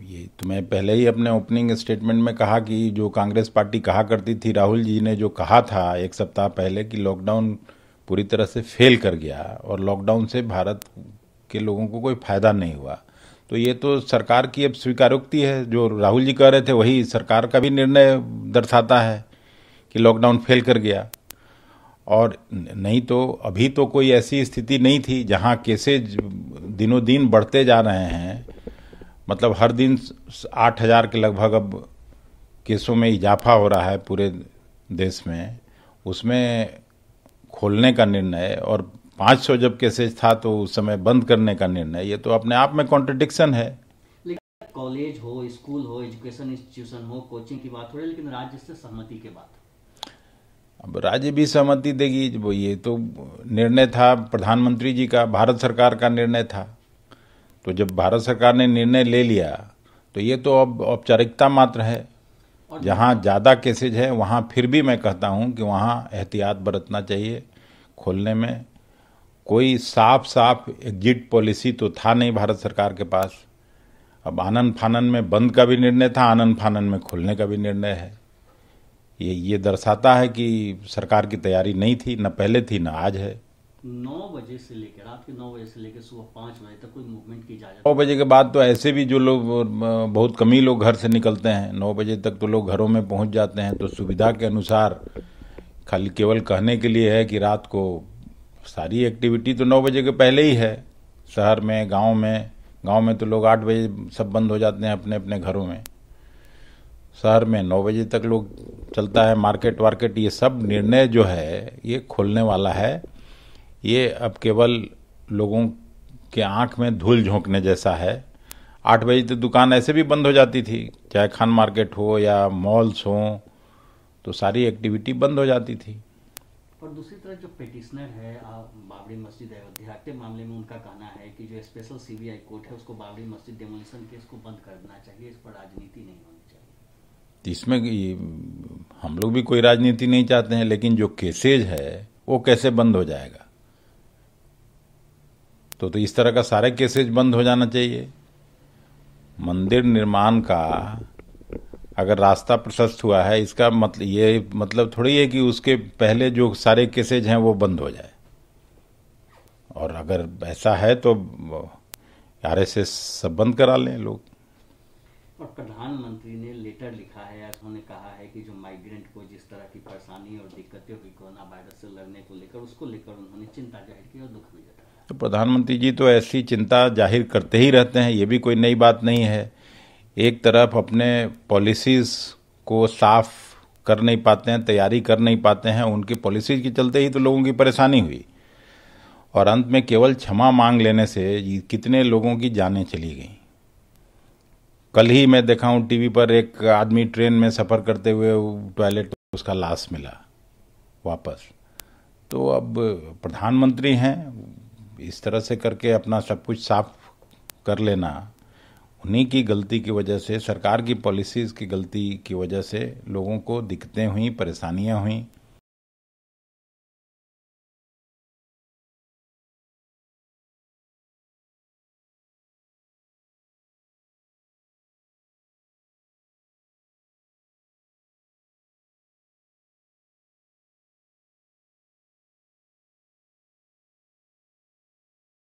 ये तो मैं पहले ही अपने ओपनिंग स्टेटमेंट में कहा कि जो कांग्रेस पार्टी कहा करती थी राहुल जी ने जो कहा था एक सप्ताह पहले कि लॉकडाउन पूरी तरह से फेल कर गया और लॉकडाउन से भारत के लोगों को कोई फ़ायदा नहीं हुआ तो ये तो सरकार की अब स्वीकारोक्ति है जो राहुल जी कह रहे थे वही सरकार का भी निर्णय दर्शाता है कि लॉकडाउन फेल कर गया और नहीं तो अभी तो कोई ऐसी स्थिति नहीं थी जहाँ केसेज दिनों दिन बढ़ते जा रहे हैं मतलब हर दिन आठ हज़ार के लगभग अब केसों में इजाफा हो रहा है पूरे देश में उसमें खोलने का निर्णय और 500 जब केसेज था तो उस समय बंद करने का निर्णय ये तो अपने आप में कॉन्ट्रडिक्शन है कॉलेज हो स्कूल हो एजुकेशन इंस्टीट्यूशन हो कोचिंग की बात हो रही है लेकिन राज्य से सहमति के बाद अब राज्य भी सहमति देगी वो ये तो निर्णय था प्रधानमंत्री जी का भारत सरकार का निर्णय था तो जब भारत सरकार ने निर्णय ले लिया तो ये तो अब औपचारिकता मात्र है जहाँ ज़्यादा केसेज है वहाँ फिर भी मैं कहता हूँ कि वहाँ एहतियात बरतना चाहिए खोलने में कोई साफ साफ एग्जिट पॉलिसी तो था नहीं भारत सरकार के पास अब आनंद फानन में बंद का भी निर्णय था आनंद फानन में खोलने का भी निर्णय है ये ये दर्शाता है कि सरकार की तैयारी नहीं थी न पहले थी न आज है नौ बजे से लेकर रात के नौ बजे से लेकर सुबह पाँच बजे तक कोई मूवमेंट की इजाजत नौ बजे के बाद तो ऐसे भी जो लोग बहुत कम ही लोग घर से निकलते हैं नौ बजे तक तो लोग घरों में पहुंच जाते हैं तो सुविधा के अनुसार खाली केवल कहने के लिए है कि रात को सारी एक्टिविटी तो नौ बजे के पहले ही है शहर में गाँव में गाँव में तो लोग आठ बजे सब बंद हो जाते हैं अपने अपने घरों में शहर में नौ बजे तक लोग चलता है मार्केट वार्केट ये सब निर्णय जो है ये खोलने वाला है ये अब केवल लोगों के आंख में धूल झोंकने जैसा है आठ बजे तो दुकान ऐसे भी बंद हो जाती थी चाहे खान मार्केट हो या मॉल्स हों तो सारी एक्टिविटी बंद हो जाती थी और दूसरी तरफ जो पिटिशनर है बाबरी मस्जिद अयोध्या के मामले में उनका कहना है कि जो स्पेशल सीबीआई कोर्ट है उसको बाबरी मस्जिद डेमोलिशन केस को बंद कर देना चाहिए इस पर राजनीति नहीं होनी चाहिए इसमें हम लोग भी कोई राजनीति नहीं चाहते हैं लेकिन जो केसेज है वो कैसे बंद हो जाएगा तो, तो इस तरह का सारे केसेज बंद हो जाना चाहिए मंदिर निर्माण का अगर रास्ता प्रशस्त हुआ है इसका मतलब ये मतलब थोड़ी है कि उसके पहले जो सारे केसेज हैं वो बंद हो जाए और अगर ऐसा है तो आर एस एस सब बंद करा लें लोग प्रधानमंत्री ने लेटर लिखा है उन्होंने कहा है कि जो माइग्रेंट को जिस तरह की परेशानी और दिक्कतें हुई कोरोना वायरस से लड़ने को लेकर उसको लेकर उन्होंने चिंता जाहिर की और दुख भी जताया तो प्रधानमंत्री जी तो ऐसी चिंता जाहिर करते ही रहते हैं ये भी कोई नई बात नहीं है एक तरफ अपने पॉलिसीज़ को साफ कर नहीं पाते हैं तैयारी कर नहीं पाते हैं उनकी पॉलिसीज के चलते ही तो लोगों की परेशानी हुई और अंत में केवल क्षमा मांग लेने से कितने लोगों की जानें चली गई कल ही मैं देखा हूँ टीवी पर एक आदमी ट्रेन में सफ़र करते हुए टॉयलेट उसका लाश मिला वापस तो अब प्रधानमंत्री हैं इस तरह से करके अपना सब कुछ साफ कर लेना उन्हीं की गलती की वजह से सरकार की पॉलिसीज़ की गलती की वजह से लोगों को दिक्कतें हुई परेशानियां हुई